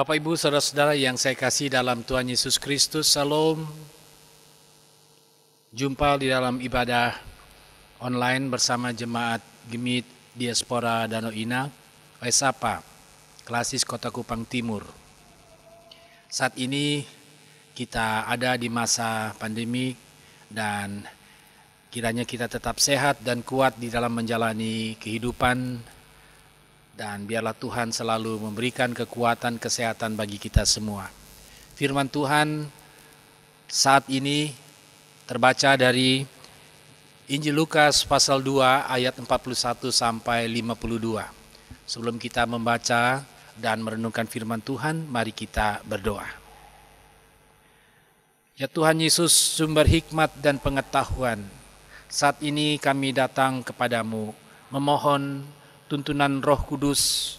Bapak Ibu saudara-saudara yang saya kasih dalam Tuhan Yesus Kristus, salam. Jumpa di dalam ibadah online bersama jemaat Gemit Diaspora Danau Ina, Wesapa, Klasis Kota Kupang Timur. Saat ini kita ada di masa pandemi dan kiranya kita tetap sehat dan kuat di dalam menjalani kehidupan dan biarlah Tuhan selalu memberikan kekuatan kesehatan bagi kita semua. Firman Tuhan saat ini terbaca dari Injil Lukas pasal 2 ayat 41 sampai 52. Sebelum kita membaca dan merenungkan firman Tuhan, mari kita berdoa. Ya Tuhan Yesus, sumber hikmat dan pengetahuan, saat ini kami datang kepadamu, memohon tuntunan Roh Kudus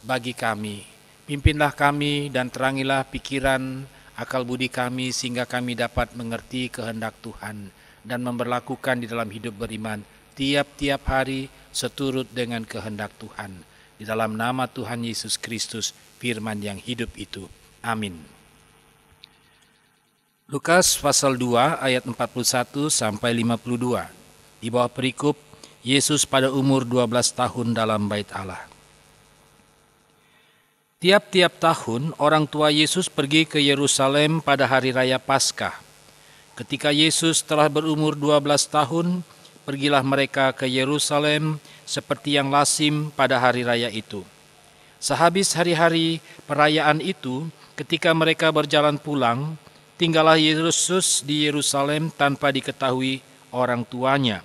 bagi kami. Pimpinlah kami dan terangilah pikiran, akal budi kami sehingga kami dapat mengerti kehendak Tuhan dan memperlakukan di dalam hidup beriman tiap-tiap hari seturut dengan kehendak Tuhan. Di dalam nama Tuhan Yesus Kristus, firman yang hidup itu. Amin. Lukas pasal 2 ayat 41 sampai 52. Di bawah perikop Yesus pada umur 12 tahun dalam bait Allah. Tiap-tiap tahun orang tua Yesus pergi ke Yerusalem pada hari raya Paskah. Ketika Yesus telah berumur 12 tahun, pergilah mereka ke Yerusalem seperti yang lasim pada hari raya itu. Sehabis hari-hari perayaan itu, ketika mereka berjalan pulang, tinggallah Yesus di Yerusalem tanpa diketahui orang tuanya.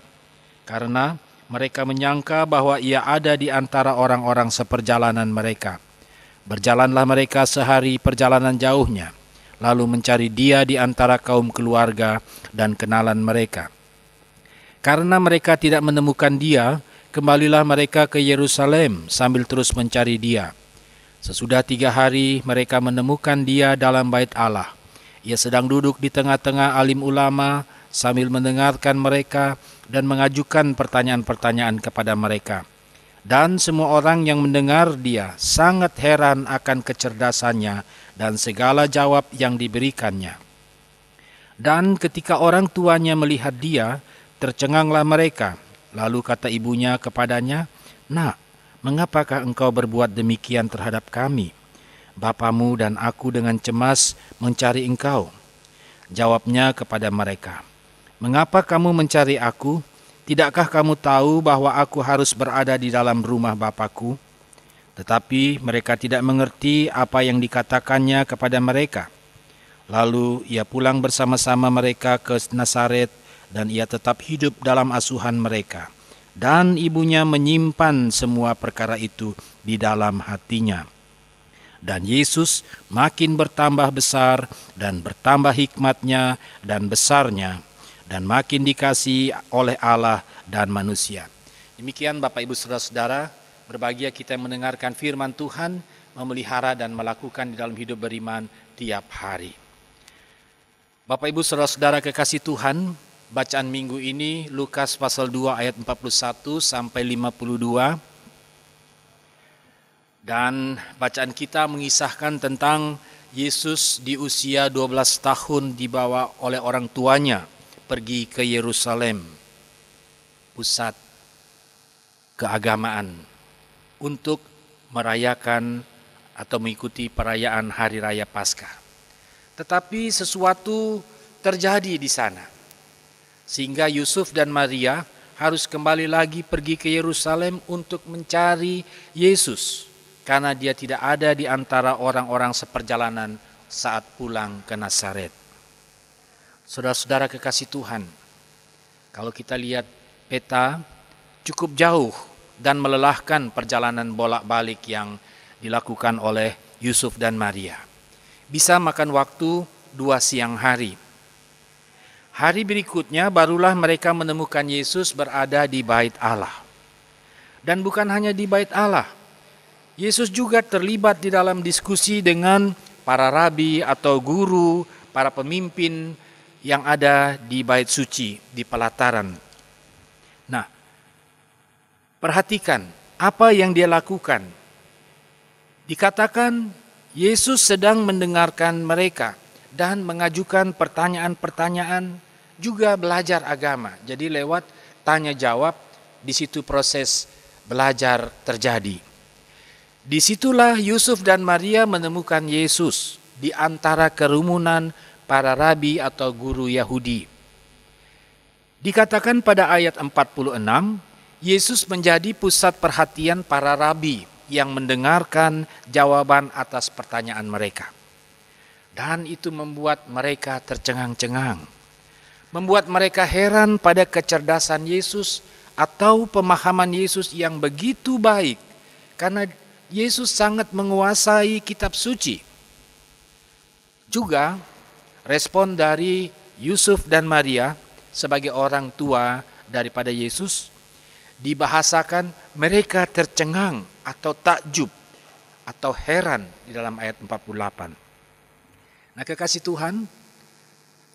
Karena mereka menyangka bahwa ia ada di antara orang-orang seperjalanan mereka. Berjalanlah mereka sehari perjalanan jauhnya, lalu mencari dia di antara kaum keluarga dan kenalan mereka. Karena mereka tidak menemukan dia, kembalilah mereka ke Yerusalem sambil terus mencari dia. Sesudah tiga hari mereka menemukan dia dalam bait Allah. Ia sedang duduk di tengah-tengah alim ulama sambil mendengarkan mereka dan mengajukan pertanyaan-pertanyaan kepada mereka. Dan semua orang yang mendengar dia sangat heran akan kecerdasannya dan segala jawab yang diberikannya. Dan ketika orang tuanya melihat dia, tercenganglah mereka. Lalu kata ibunya kepadanya, Nak, mengapakah engkau berbuat demikian terhadap kami? Bapamu dan aku dengan cemas mencari engkau. Jawabnya kepada mereka, Mengapa kamu mencari aku? Tidakkah kamu tahu bahwa aku harus berada di dalam rumah Bapakku? Tetapi mereka tidak mengerti apa yang dikatakannya kepada mereka. Lalu ia pulang bersama-sama mereka ke Nasaret, dan ia tetap hidup dalam asuhan mereka. Dan ibunya menyimpan semua perkara itu di dalam hatinya. Dan Yesus makin bertambah besar dan bertambah hikmatnya dan besarnya dan makin dikasih oleh Allah dan manusia. Demikian Bapak Ibu Saudara-saudara, berbahagia kita mendengarkan firman Tuhan, memelihara dan melakukan di dalam hidup beriman tiap hari. Bapak Ibu Saudara-saudara kekasih Tuhan, bacaan minggu ini Lukas pasal 2 ayat 41 sampai 52. Dan bacaan kita mengisahkan tentang Yesus di usia 12 tahun dibawa oleh orang tuanya pergi ke Yerusalem, pusat keagamaan, untuk merayakan atau mengikuti perayaan Hari Raya Paskah. Tetapi sesuatu terjadi di sana, sehingga Yusuf dan Maria harus kembali lagi pergi ke Yerusalem untuk mencari Yesus, karena dia tidak ada di antara orang-orang seperjalanan saat pulang ke Nazaret. Saudara-saudara kekasih Tuhan, kalau kita lihat peta cukup jauh dan melelahkan perjalanan bolak-balik yang dilakukan oleh Yusuf dan Maria. Bisa makan waktu dua siang hari. Hari berikutnya barulah mereka menemukan Yesus berada di bait Allah. Dan bukan hanya di bait Allah, Yesus juga terlibat di dalam diskusi dengan para rabi atau guru, para pemimpin yang ada di bait suci, di pelataran. Nah, perhatikan apa yang dia lakukan. Dikatakan Yesus sedang mendengarkan mereka dan mengajukan pertanyaan-pertanyaan juga belajar agama. Jadi lewat tanya jawab di situ proses belajar terjadi. Disitulah Yusuf dan Maria menemukan Yesus di antara kerumunan para rabi atau guru Yahudi. Dikatakan pada ayat 46, Yesus menjadi pusat perhatian para rabi yang mendengarkan jawaban atas pertanyaan mereka. Dan itu membuat mereka tercengang-cengang. Membuat mereka heran pada kecerdasan Yesus atau pemahaman Yesus yang begitu baik. Karena Yesus sangat menguasai kitab suci. Juga respon dari Yusuf dan Maria sebagai orang tua daripada Yesus dibahasakan mereka tercengang atau takjub atau heran di dalam ayat 48. Nah, kekasih Tuhan,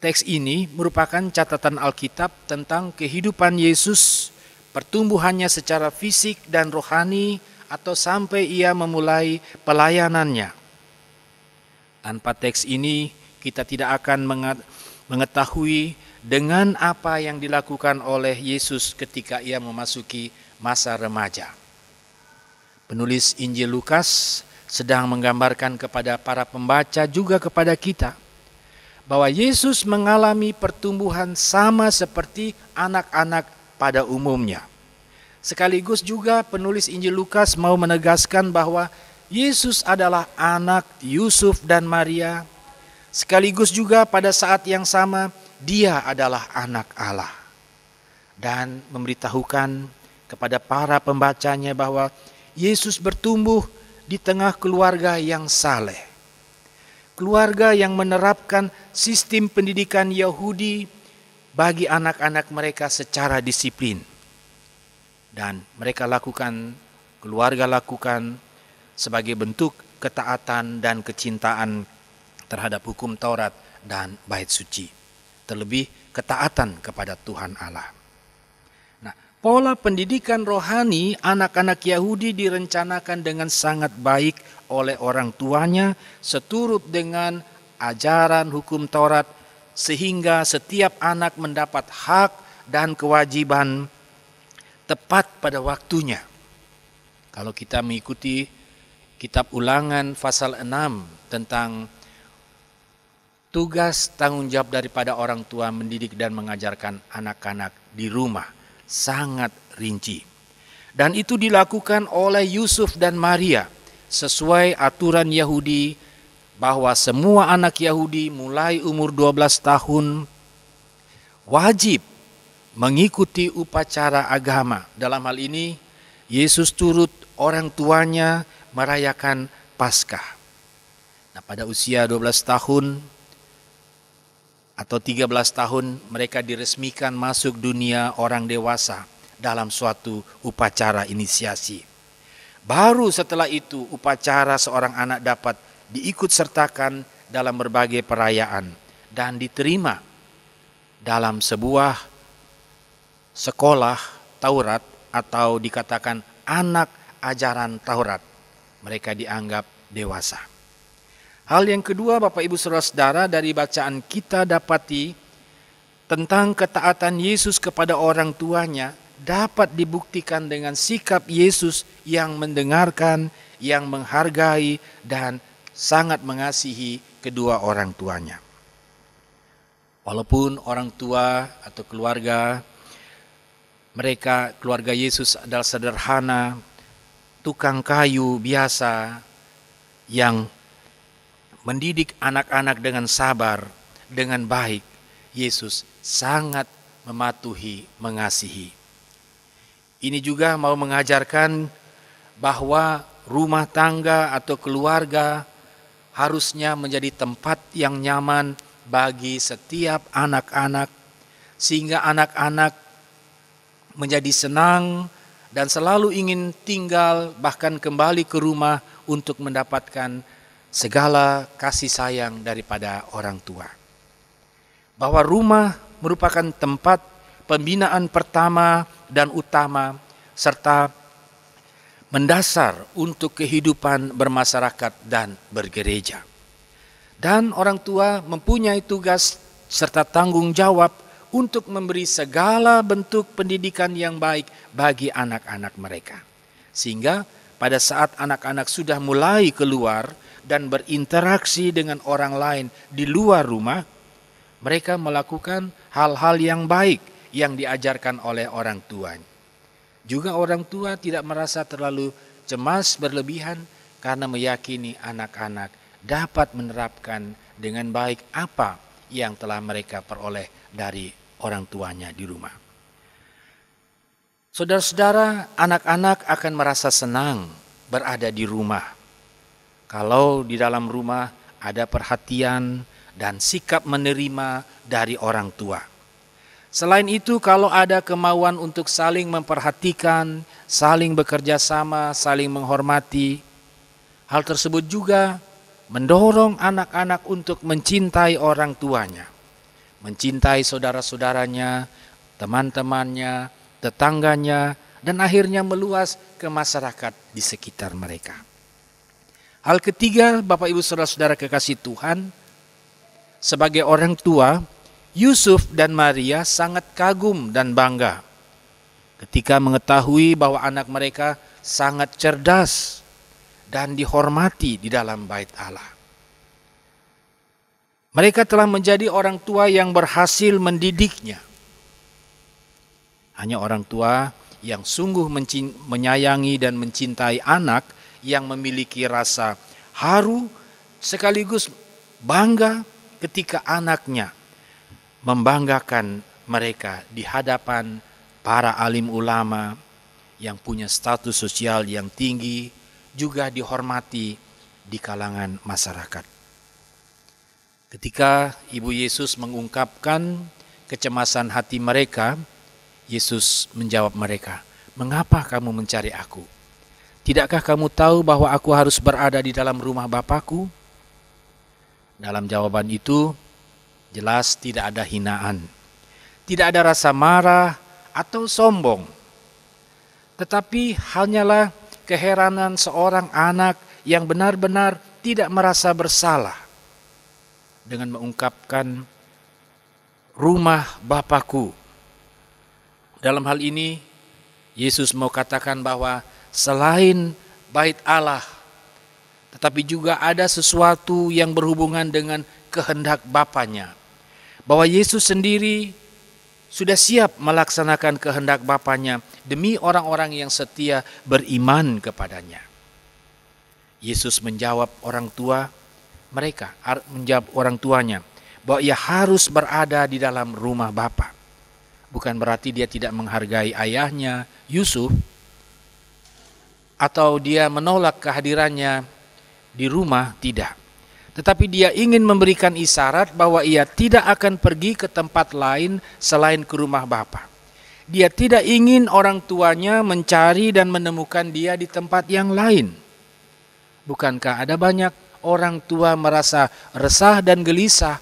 teks ini merupakan catatan Alkitab tentang kehidupan Yesus, pertumbuhannya secara fisik dan rohani atau sampai ia memulai pelayanannya. Tanpa teks ini, kita tidak akan mengetahui dengan apa yang dilakukan oleh Yesus ketika ia memasuki masa remaja. Penulis Injil Lukas sedang menggambarkan kepada para pembaca juga kepada kita bahwa Yesus mengalami pertumbuhan sama seperti anak-anak pada umumnya. Sekaligus juga penulis Injil Lukas mau menegaskan bahwa Yesus adalah anak Yusuf dan Maria Sekaligus juga pada saat yang sama dia adalah anak Allah. Dan memberitahukan kepada para pembacanya bahwa Yesus bertumbuh di tengah keluarga yang saleh. Keluarga yang menerapkan sistem pendidikan Yahudi bagi anak-anak mereka secara disiplin. Dan mereka lakukan, keluarga lakukan sebagai bentuk ketaatan dan kecintaan terhadap hukum Taurat dan bait suci. Terlebih ketaatan kepada Tuhan Allah. Nah, pola pendidikan rohani anak-anak Yahudi direncanakan dengan sangat baik oleh orang tuanya seturut dengan ajaran hukum Taurat sehingga setiap anak mendapat hak dan kewajiban tepat pada waktunya. Kalau kita mengikuti kitab ulangan pasal 6 tentang Tugas tanggung jawab daripada orang tua mendidik dan mengajarkan anak-anak di rumah sangat rinci. Dan itu dilakukan oleh Yusuf dan Maria sesuai aturan Yahudi bahwa semua anak Yahudi mulai umur 12 tahun wajib mengikuti upacara agama. Dalam hal ini Yesus turut orang tuanya merayakan Paskah. Nah, pada usia 12 tahun atau 13 tahun mereka diresmikan masuk dunia orang dewasa dalam suatu upacara inisiasi. Baru setelah itu upacara seorang anak dapat diikut sertakan dalam berbagai perayaan dan diterima dalam sebuah sekolah Taurat atau dikatakan anak ajaran Taurat. Mereka dianggap dewasa. Hal yang kedua Bapak Ibu Saudara-saudara dari bacaan kita dapati tentang ketaatan Yesus kepada orang tuanya dapat dibuktikan dengan sikap Yesus yang mendengarkan, yang menghargai dan sangat mengasihi kedua orang tuanya. Walaupun orang tua atau keluarga mereka keluarga Yesus adalah sederhana, tukang kayu biasa yang mendidik anak-anak dengan sabar, dengan baik, Yesus sangat mematuhi, mengasihi. Ini juga mau mengajarkan bahwa rumah tangga atau keluarga harusnya menjadi tempat yang nyaman bagi setiap anak-anak, sehingga anak-anak menjadi senang dan selalu ingin tinggal, bahkan kembali ke rumah untuk mendapatkan segala kasih sayang daripada orang tua. Bahwa rumah merupakan tempat pembinaan pertama dan utama serta mendasar untuk kehidupan bermasyarakat dan bergereja. Dan orang tua mempunyai tugas serta tanggung jawab untuk memberi segala bentuk pendidikan yang baik bagi anak-anak mereka, sehingga pada saat anak-anak sudah mulai keluar dan berinteraksi dengan orang lain di luar rumah, mereka melakukan hal-hal yang baik yang diajarkan oleh orang tua. Juga orang tua tidak merasa terlalu cemas berlebihan karena meyakini anak-anak dapat menerapkan dengan baik apa yang telah mereka peroleh dari orang tuanya di rumah. Saudara-saudara, anak-anak akan merasa senang berada di rumah. Kalau di dalam rumah ada perhatian dan sikap menerima dari orang tua. Selain itu, kalau ada kemauan untuk saling memperhatikan, saling bekerja sama, saling menghormati, hal tersebut juga mendorong anak-anak untuk mencintai orang tuanya, mencintai saudara-saudaranya, teman-temannya, tetangganya, dan akhirnya meluas ke masyarakat di sekitar mereka. Hal ketiga, Bapak Ibu Saudara-saudara kekasih Tuhan, sebagai orang tua, Yusuf dan Maria sangat kagum dan bangga ketika mengetahui bahwa anak mereka sangat cerdas dan dihormati di dalam bait Allah. Mereka telah menjadi orang tua yang berhasil mendidiknya hanya orang tua yang sungguh menyayangi dan mencintai anak yang memiliki rasa haru sekaligus bangga ketika anaknya membanggakan mereka di hadapan para alim ulama yang punya status sosial yang tinggi juga dihormati di kalangan masyarakat. Ketika Ibu Yesus mengungkapkan kecemasan hati mereka, Yesus menjawab mereka, "Mengapa kamu mencari aku? Tidakkah kamu tahu bahwa aku harus berada di dalam rumah Bapakku?" Dalam jawaban itu jelas tidak ada hinaan, tidak ada rasa marah atau sombong. Tetapi hanyalah keheranan seorang anak yang benar-benar tidak merasa bersalah dengan mengungkapkan rumah Bapakku dalam hal ini Yesus mau katakan bahwa selain bait Allah tetapi juga ada sesuatu yang berhubungan dengan kehendak Bapaknya. Bahwa Yesus sendiri sudah siap melaksanakan kehendak Bapaknya demi orang-orang yang setia beriman kepadanya. Yesus menjawab orang tua mereka, menjawab orang tuanya bahwa ia harus berada di dalam rumah Bapak bukan berarti dia tidak menghargai ayahnya Yusuf atau dia menolak kehadirannya di rumah tidak tetapi dia ingin memberikan isyarat bahwa ia tidak akan pergi ke tempat lain selain ke rumah bapa dia tidak ingin orang tuanya mencari dan menemukan dia di tempat yang lain bukankah ada banyak orang tua merasa resah dan gelisah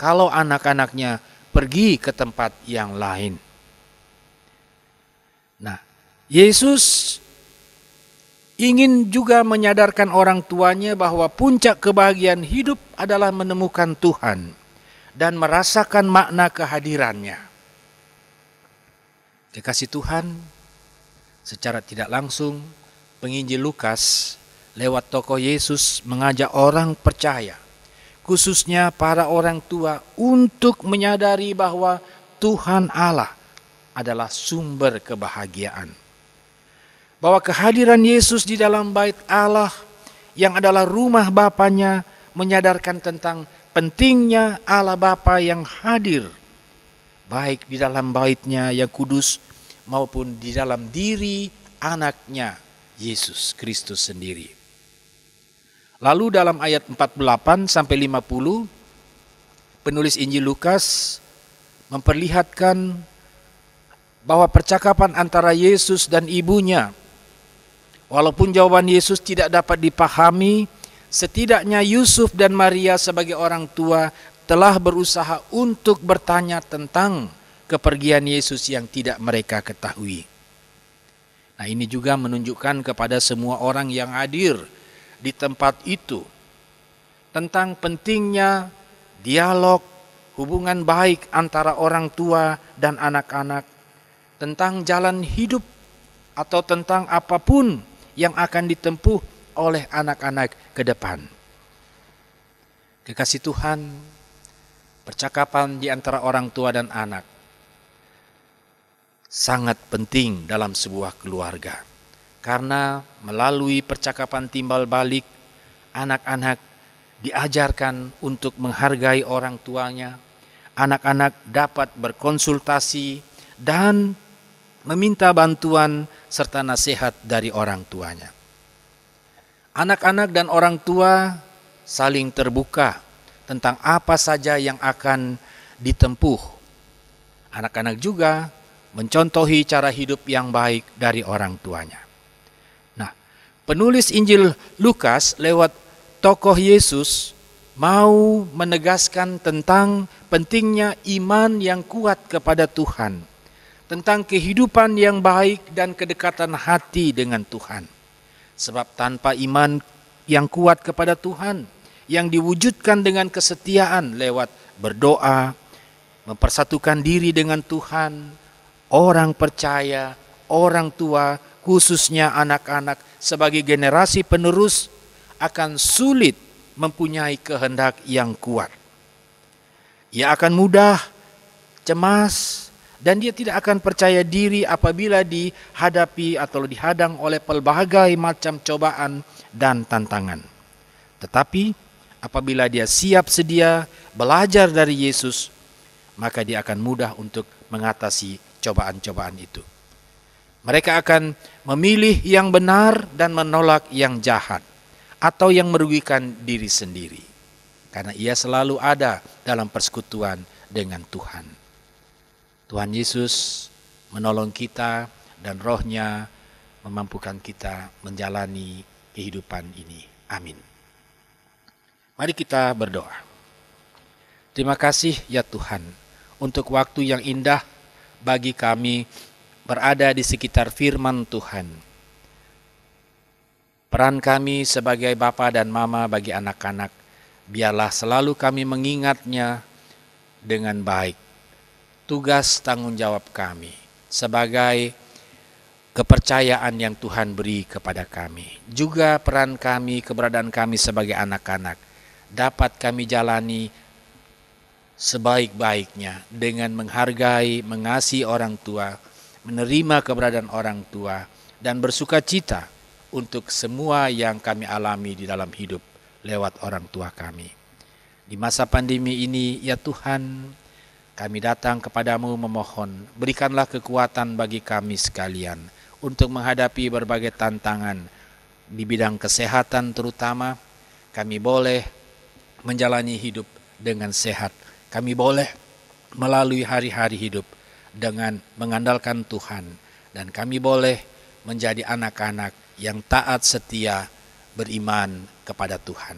kalau anak-anaknya pergi ke tempat yang lain. Nah, Yesus ingin juga menyadarkan orang tuanya bahwa puncak kebahagiaan hidup adalah menemukan Tuhan dan merasakan makna kehadirannya. Dikasih Tuhan, secara tidak langsung penginjil Lukas lewat tokoh Yesus mengajak orang percaya khususnya para orang tua untuk menyadari bahwa Tuhan Allah adalah sumber kebahagiaan. Bahwa kehadiran Yesus di dalam bait Allah yang adalah rumah Bapanya menyadarkan tentang pentingnya Allah Bapa yang hadir baik di dalam baitnya yang kudus maupun di dalam diri anaknya Yesus Kristus sendiri. Lalu dalam ayat 48 sampai 50 penulis Injil Lukas memperlihatkan bahwa percakapan antara Yesus dan ibunya walaupun jawaban Yesus tidak dapat dipahami setidaknya Yusuf dan Maria sebagai orang tua telah berusaha untuk bertanya tentang kepergian Yesus yang tidak mereka ketahui. Nah, ini juga menunjukkan kepada semua orang yang hadir di tempat itu tentang pentingnya dialog hubungan baik antara orang tua dan anak-anak tentang jalan hidup atau tentang apapun yang akan ditempuh oleh anak-anak ke depan. Kekasih Tuhan, percakapan di antara orang tua dan anak sangat penting dalam sebuah keluarga. Karena melalui percakapan timbal balik, anak-anak diajarkan untuk menghargai orang tuanya. Anak-anak dapat berkonsultasi dan meminta bantuan serta nasihat dari orang tuanya. Anak-anak dan orang tua saling terbuka tentang apa saja yang akan ditempuh. Anak-anak juga mencontohi cara hidup yang baik dari orang tuanya penulis Injil Lukas lewat tokoh Yesus mau menegaskan tentang pentingnya iman yang kuat kepada Tuhan, tentang kehidupan yang baik dan kedekatan hati dengan Tuhan. Sebab tanpa iman yang kuat kepada Tuhan, yang diwujudkan dengan kesetiaan lewat berdoa, mempersatukan diri dengan Tuhan, orang percaya, orang tua khususnya anak-anak sebagai generasi penerus akan sulit mempunyai kehendak yang kuat. Ia akan mudah cemas dan dia tidak akan percaya diri apabila dihadapi atau dihadang oleh pelbagai macam cobaan dan tantangan. Tetapi apabila dia siap sedia belajar dari Yesus, maka dia akan mudah untuk mengatasi cobaan-cobaan itu. Mereka akan memilih yang benar dan menolak yang jahat atau yang merugikan diri sendiri. Karena ia selalu ada dalam persekutuan dengan Tuhan. Tuhan Yesus menolong kita dan rohnya memampukan kita menjalani kehidupan ini. Amin. Mari kita berdoa. Terima kasih ya Tuhan untuk waktu yang indah bagi kami berada di sekitar firman Tuhan. Peran kami sebagai bapa dan mama bagi anak-anak, biarlah selalu kami mengingatnya dengan baik. Tugas tanggung jawab kami sebagai kepercayaan yang Tuhan beri kepada kami. Juga peran kami, keberadaan kami sebagai anak-anak dapat kami jalani sebaik-baiknya dengan menghargai, mengasihi orang tua, menerima keberadaan orang tua, dan bersuka cita untuk semua yang kami alami di dalam hidup lewat orang tua kami. Di masa pandemi ini, ya Tuhan, kami datang kepadamu memohon, berikanlah kekuatan bagi kami sekalian untuk menghadapi berbagai tantangan di bidang kesehatan terutama. Kami boleh menjalani hidup dengan sehat. Kami boleh melalui hari-hari hidup dengan mengandalkan Tuhan dan kami boleh menjadi anak-anak yang taat setia beriman kepada Tuhan.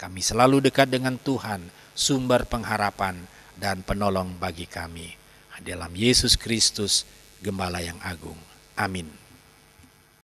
Kami selalu dekat dengan Tuhan, sumber pengharapan dan penolong bagi kami. Dalam Yesus Kristus, gembala yang agung. Amin.